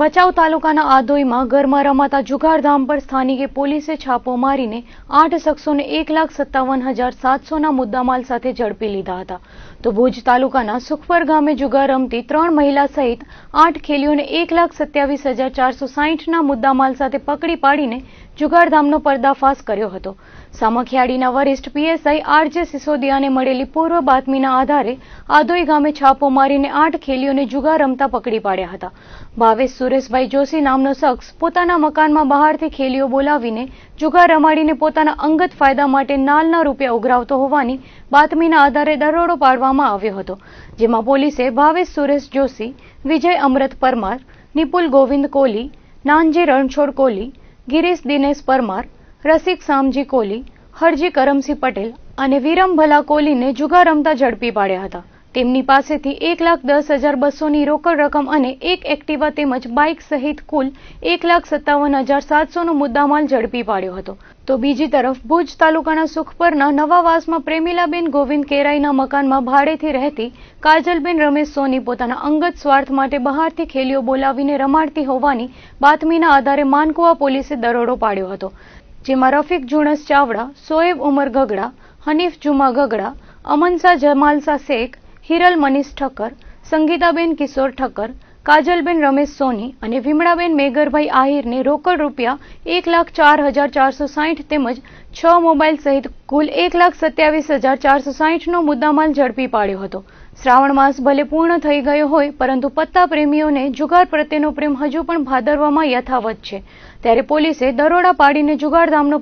ભચાઉ તાલુકાના આધોઈમાં ઘરમાં રમાતા જુગારધામ પર સ્થાનિકે પોલીસે છાપો મારીને આઠ શખ્સોને એક લાખ સત્તાવન હજાર સાતસોના મુદ્દામાલ સાથે ઝડપી લીધા હતા તો ભુજ તાલુકાના સુખપર ગામે જુગાર રમતી ત્રણ મહિલા સહિત આઠ ખેલીઓને એક લાખ સત્યાવીસ હજાર ચારસો સાહીઠના મુદ્દામાલ સાથે પકડી પાડીને જુગારધામનો પર્દાફાશ કર્યો હતો સામખિયાળીના વરિષ્ઠ પીએસઆઈ આરજે સિસોદિયાને મળેલી પૂર્વ બાતમીના આધારે આદોઈ ગામે છાપો મારીને આઠ ખેલીઓને જુગાર રમતા પકડી પાડ્યા હતા ભાવેશ સુરેશભાઈ જોશી નામનો શખ્સ પોતાના મકાનમાં બહારથી ખેલીઓ બોલાવીને જુગાર રમાડીને પોતાના અંગત ફાયદા માટે નાલના રૂપિયા ઉઘરાવતો હોવાની બાતમીના આધારે દરોડો પાડવામાં આવ્યો હતો જેમાં પોલીસે ભાવેશ સુરેશ જોશી વિજય અમૃત પરમાર નિપુલ ગોવિંદ કોહલી નાનજી રણછોડ કોહલી ગિરીશ દિનેશ પરમાર રસિક સામજી કોહલી હરજી કરમસિંહ પટેલ અને વિરમ ભલા કોહલીને જુગા રમતા ઝડપી પાડ્યા હતા તેમની પાસેથી એક લાખ દસ હજાર બસોની રોકડ રકમ અને એક એક્ટિવા તેમજ બાઇક સહિત કુલ એક લાખ સત્તાવન હજાર સાતસોનો મુદ્દામાલ ઝડપી પાડ્યો હતો તો બીજી તરફ ભુજ તાલુકાના સુખપરના નવાવાસમાં પ્રેમિલાબેન ગોવિંદ કેરાઈના મકાનમાં ભાડેથી રહેતી કાજલબેન રમેશ સોની પોતાના અંગત સ્વાર્થ માટે બહારથી ખેલીઓ બોલાવીને રમાડતી હોવાની બાતમીના આધારે માનકુવા પોલીસે દરોડો પાડ્યો હતો જેમાં રફીક જુણસ ચાવડા સોએબ ઉમર ગગડા હનીફ જુમા ગગડા અમનસા જમાલસા શેખ હિરલ મનીષ ઠક્કર સંગીતાબેન કિશોર ઠક્કર કાજલબેન રમેશ સોની અને વિમળાબેન મેઘરભાઈ આહિરને રોકડ રૂપિયા એક લાખ ચાર હજાર ચારસો સાહીઠ તેમજ છ મોબાઈલ સહિત કુલ એક લાખ સત્યાવીસ હજાર ચારસો સાહીઠનો મુદ્દામાલ ઝડપી પાડ્યો હતો શ્રાવણ માસ ભલે પૂર્ણ થઈ ગયો હોય પરંતુ પત્તા પ્રેમીઓને જુગાર પ્રત્યેનો પ્રેમ હજુ પણ ભાદરવામાં યથાવત છે ત્યારે પોલીસે દરોડા પાડીને જુગારધામનો